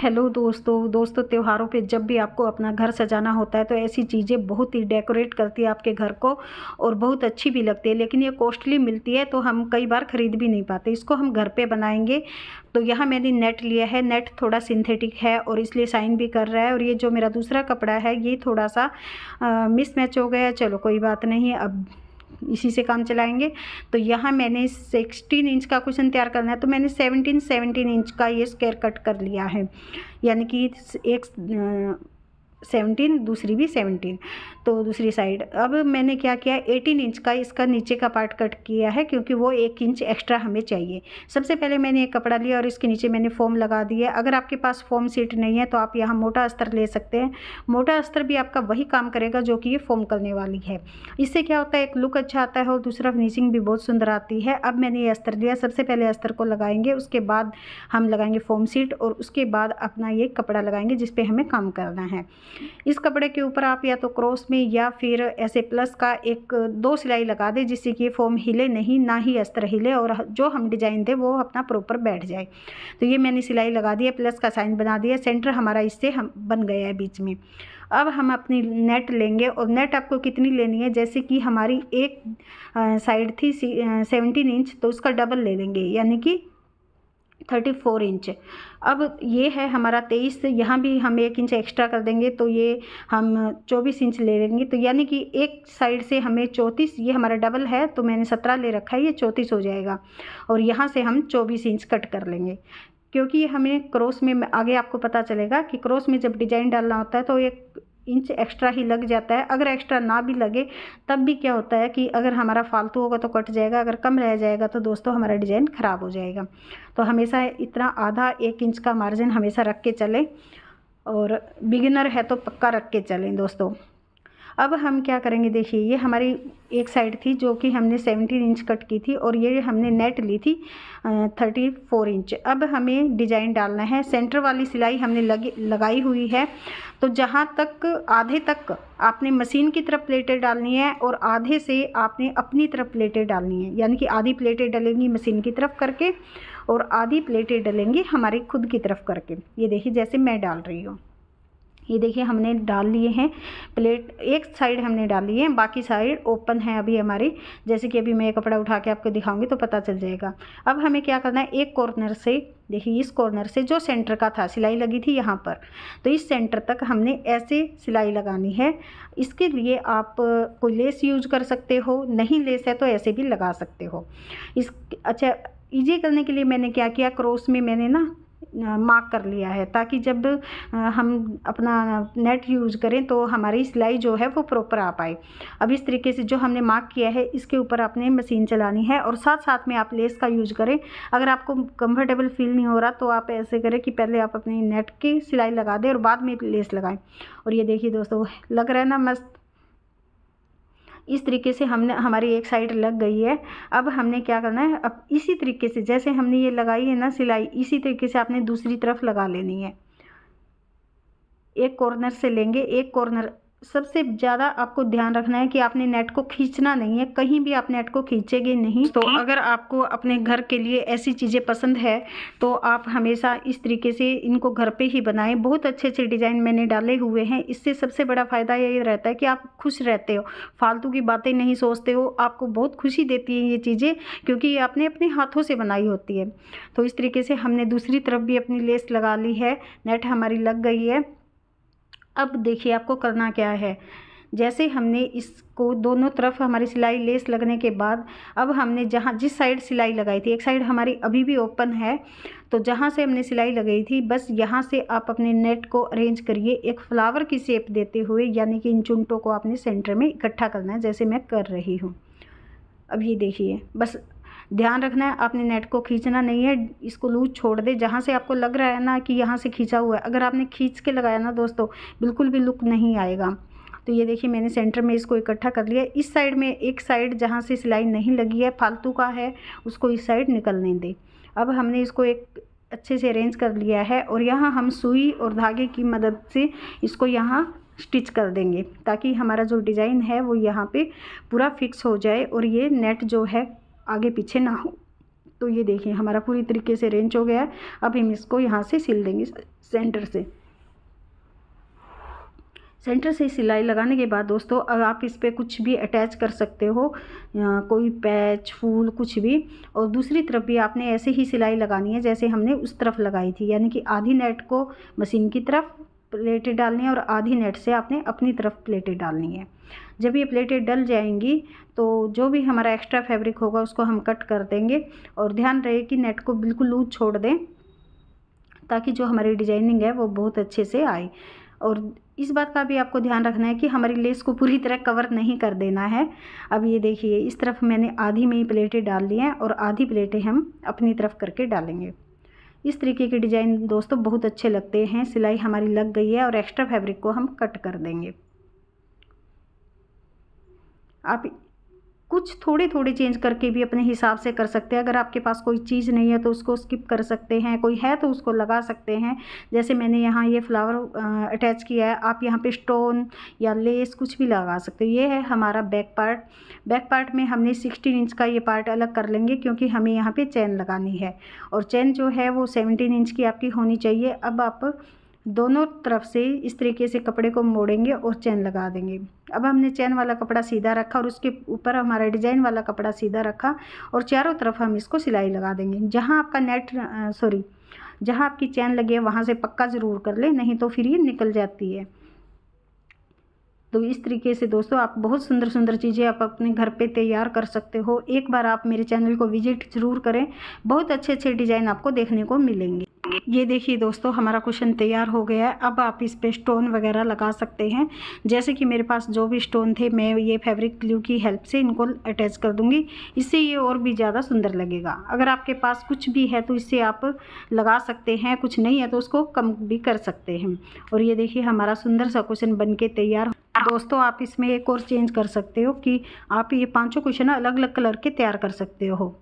hello दोस्तों दोस्तों त्योहारों पे जब भी आपको अपना घर सजाना होता है तो ऐसी चीज़ें बहुत ही डेकोरेट करती है आपके घर को और बहुत अच्छी भी लगती है लेकिन ये कॉस्टली मिलती है तो हम कई बार ख़रीद भी नहीं पाते इसको हम घर पे बनाएंगे तो यहाँ मैंने नेट लिया है नेट थोड़ा सिंथेटिक है और इसलिए साइन भी कर रहा है और ये जो मेरा दूसरा कपड़ा है ये थोड़ा सा मिसमैच हो गया चलो कोई बात नहीं अब इसी से काम चलाएंगे तो यहाँ मैंने सिक्सटीन इंच का क्वेश्चन तैयार करना है तो मैंने सेवनटीन सेवनटीन इंच का ये स्केयर कट कर लिया है यानी कि एक सेवनटीन दूसरी भी सेवनटीन तो दूसरी साइड अब मैंने क्या किया 18 इंच का इसका नीचे का पार्ट कट किया है क्योंकि वो एक इंच एक्स्ट्रा हमें चाहिए सबसे पहले मैंने एक कपड़ा लिया और इसके नीचे मैंने फ़ोम लगा दिया अगर आपके पास फ़ोम सीट नहीं है तो आप यहाँ मोटा अस्तर ले सकते हैं मोटा अस्तर भी आपका वही काम करेगा जो कि ये फ़ोम करने वाली है इससे क्या होता है एक लुक अच्छा आता है और दूसरा फिनिशिंग भी बहुत सुंदर आती है अब मैंने ये अस्तर लिया सबसे पहले अस्तर को लगाएंगे उसके बाद हम लगाएंगे फोम सीट और उसके बाद अपना ये कपड़ा लगाएंगे जिसपे हमें काम करना है इस कपड़े के ऊपर आप या तो क्रॉस में में या फिर ऐसे प्लस का एक दो सिलाई लगा दें जिससे कि फॉर्म हिले नहीं ना ही अस्तर हिले और जो हम डिजाइन दें वो अपना प्रॉपर बैठ जाए तो ये मैंने सिलाई लगा दी है प्लस का साइन बना दिया सेंटर हमारा इससे हम बन गया है बीच में अब हम अपनी नेट लेंगे और नेट आपको कितनी लेनी है जैसे कि हमारी एक साइड थी सेवनटीन इंच तो उसका डबल ले लेंगे यानी कि थर्टी फोर इंच अब ये है हमारा तेईस यहाँ भी हम एक इंच एक्स्ट्रा कर देंगे तो ये हम चौबीस इंच ले लेंगे तो यानी कि एक साइड से हमें चौंतीस ये हमारा डबल है तो मैंने सत्रह ले रखा है ये चौंतीस हो जाएगा और यहाँ से हम चौबीस इंच कट कर लेंगे क्योंकि हमें क्रॉस में आगे आपको पता चलेगा कि क्रॉस में जब डिजाइन डालना होता है तो एक इंच एक्स्ट्रा ही लग जाता है अगर एक्स्ट्रा ना भी लगे तब भी क्या होता है कि अगर हमारा फालतू होगा तो कट जाएगा अगर कम रह जाएगा तो दोस्तों हमारा डिज़ाइन ख़राब हो जाएगा तो हमेशा इतना आधा एक इंच का मार्जिन हमेशा रख के चलें और बिगिनर है तो पक्का रख के चलें दोस्तों अब हम क्या करेंगे देखिए ये हमारी एक साइड थी जो कि हमने सेवनटीन इंच कट की थी और ये हमने नेट ली थी थर्टी फोर इंच अब हमें डिजाइन डालना है सेंटर वाली सिलाई हमने लगी लगाई हुई है तो जहाँ तक आधे तक आपने मशीन की तरफ प्लेटें डालनी है और आधे से आपने अपनी तरफ प्लेटें डालनी है यानी कि आधी प्लेटें डलेंगी मशीन की तरफ करके और आधी प्लेटें डलेंगी हमारी खुद की तरफ करके ये देखिए जैसे मैं डाल रही हूँ ये देखिए हमने डाल लिए हैं प्लेट एक साइड हमने डाल लिए हैं बाकी साइड ओपन है अभी हमारी जैसे कि अभी मैं कपड़ा उठा के आपको दिखाऊंगी तो पता चल जाएगा अब हमें क्या करना है एक कॉर्नर से देखिए इस कॉर्नर से जो सेंटर का था सिलाई लगी थी यहाँ पर तो इस सेंटर तक हमने ऐसे सिलाई लगानी है इसके लिए आप कोई लेस यूज़ कर सकते हो नहीं लेस है तो ऐसे भी लगा सकते हो इस अच्छा ईजी करने के लिए मैंने क्या किया क्रॉस में मैंने ना मार्क कर लिया है ताकि जब हम अपना नेट यूज़ करें तो हमारी सिलाई जो है वो प्रॉपर आ पाए अब इस तरीके से जो हमने मार्क किया है इसके ऊपर आपने मशीन चलानी है और साथ साथ में आप लेस का यूज करें अगर आपको कंफर्टेबल फील नहीं हो रहा तो आप ऐसे करें कि पहले आप अपनी नेट की सिलाई लगा दें और बाद में लेस लगाएं और ये देखिए दोस्तों लग रहा है ना मस्त इस तरीके से हमने हमारी एक साइड लग गई है अब हमने क्या करना है अब इसी तरीके से जैसे हमने ये लगाई है ना सिलाई इसी तरीके से आपने दूसरी तरफ लगा लेनी है एक कॉर्नर से लेंगे एक कॉर्नर सबसे ज़्यादा आपको ध्यान रखना है कि आपने नेट को खींचना नहीं है कहीं भी आप नेट को खींचेंगे नहीं तो अगर आपको अपने घर के लिए ऐसी चीज़ें पसंद है तो आप हमेशा इस तरीके से इनको घर पे ही बनाएं बहुत अच्छे अच्छे डिज़ाइन मैंने डाले हुए हैं इससे सबसे बड़ा फ़ायदा ये रहता है कि आप खुश रहते हो फालतू की बातें नहीं सोचते हो आपको बहुत खुशी देती है ये चीज़ें क्योंकि ये आपने अपने हाथों से बनाई होती है तो इस तरीके से हमने दूसरी तरफ भी अपनी लेस लगा ली है नेट हमारी लग गई है अब देखिए आपको करना क्या है जैसे हमने इसको दोनों तरफ हमारी सिलाई लेस लगने के बाद अब हमने जहाँ जिस साइड सिलाई लगाई थी एक साइड हमारी अभी भी ओपन है तो जहाँ से हमने सिलाई लगाई थी बस यहाँ से आप अपने नेट को अरेंज करिए एक फ्लावर की शेप देते हुए यानी कि इन चुनटों को आपने सेंटर में इकट्ठा करना है जैसे मैं कर रही हूँ अब ये देखिए बस ध्यान रखना है आपने नेट को खींचना नहीं है इसको लूज छोड़ दे जहाँ से आपको लग रहा है ना कि यहाँ से खींचा हुआ है अगर आपने खींच के लगाया ना दोस्तों बिल्कुल भी लुक नहीं आएगा तो ये देखिए मैंने सेंटर में इसको इकट्ठा कर लिया इस साइड में एक साइड जहाँ से सिलाई नहीं लगी है फालतू का है उसको इस साइड निकलने दें अब हमने इसको एक अच्छे से अरेंज कर लिया है और यहाँ हम सुई और धागे की मदद से इसको यहाँ स्टिच कर देंगे ताकि हमारा जो डिज़ाइन है वो यहाँ पे पूरा फिक्स हो जाए और ये नेट जो है आगे पीछे ना हो तो ये देखिए हमारा पूरी तरीके से रेंच हो गया है अब हम इसको यहाँ से सिल देंगे सेंटर से सेंटर से सिलाई लगाने के बाद दोस्तों अब आप इस पर कुछ भी अटैच कर सकते हो कोई पैच फूल कुछ भी और दूसरी तरफ भी आपने ऐसे ही सिलाई लगानी है जैसे हमने उस तरफ लगाई थी यानी कि आधी नेट को मशीन की तरफ प्लेटें डालनी है और आधी नेट से आपने अपनी तरफ प्लेटें डालनी है जब ये प्लेटें डल जाएंगी तो जो भी हमारा एक्स्ट्रा फैब्रिक होगा उसको हम कट कर देंगे और ध्यान रहे कि नेट को बिल्कुल लूज छोड़ दें ताकि जो हमारी डिजाइनिंग है वो बहुत अच्छे से आए और इस बात का भी आपको ध्यान रखना है कि हमारी लेस को पूरी तरह कवर नहीं कर देना है अब ये देखिए इस तरफ मैंने आधी में ही प्लेटें डाल दी हैं और आधी प्लेटें हम अपनी तरफ करके डालेंगे इस तरीके के डिज़ाइन दोस्तों बहुत अच्छे लगते हैं सिलाई हमारी लग गई है और एक्स्ट्रा फैब्रिक को हम कट कर देंगे आप कुछ थोड़े थोड़े चेंज करके भी अपने हिसाब से कर सकते हैं अगर आपके पास कोई चीज़ नहीं है तो उसको स्किप कर सकते हैं कोई है तो उसको लगा सकते हैं जैसे मैंने यहाँ ये फ्लावर अटैच किया है आप यहाँ पे स्टोन या लेस कुछ भी लगा सकते हैं ये है हमारा बैक पार्ट बैक पार्ट में हमने सिक्सटीन इंच का ये पार्ट अलग कर लेंगे क्योंकि हमें यहाँ पर चैन लगानी है और चैन जो है वो सेवनटीन इंच की आपकी होनी चाहिए अब आप दोनों तरफ से इस तरीके से कपड़े को मोड़ेंगे और चैन लगा देंगे अब हमने चैन वाला कपड़ा सीधा रखा और उसके ऊपर हमारा डिजाइन वाला कपड़ा सीधा रखा और चारों तरफ हम इसको सिलाई लगा देंगे जहाँ आपका नेट सॉरी जहाँ आपकी चैन लगी है वहाँ से पक्का ज़रूर कर ले नहीं तो फिर ये निकल जाती है तो इस तरीके से दोस्तों आप बहुत सुंदर सुंदर चीज़ें आप अपने घर पे तैयार कर सकते हो एक बार आप मेरे चैनल को विजिट ज़रूर करें बहुत अच्छे अच्छे डिज़ाइन आपको देखने को मिलेंगे ये देखिए दोस्तों हमारा क्वेश्चन तैयार हो गया है अब आप इस पर स्टोन वगैरह लगा सकते हैं जैसे कि मेरे पास जो भी स्टोन थे मैं ये फैब्रिक ग्लू की हेल्प से इनको अटैच कर दूंगी इससे ये और भी ज़्यादा सुंदर लगेगा अगर आपके पास कुछ भी है तो इससे आप लगा सकते हैं कुछ नहीं है तो उसको कम भी कर सकते हैं और ये देखिए हमारा सुंदर सा क्वेश्चन बन के तैयार दोस्तों आप इसमें एक और चेंज कर सकते हो कि आप ये पांचों क्वेश्चन अलग अलग कलर के तैयार कर सकते हो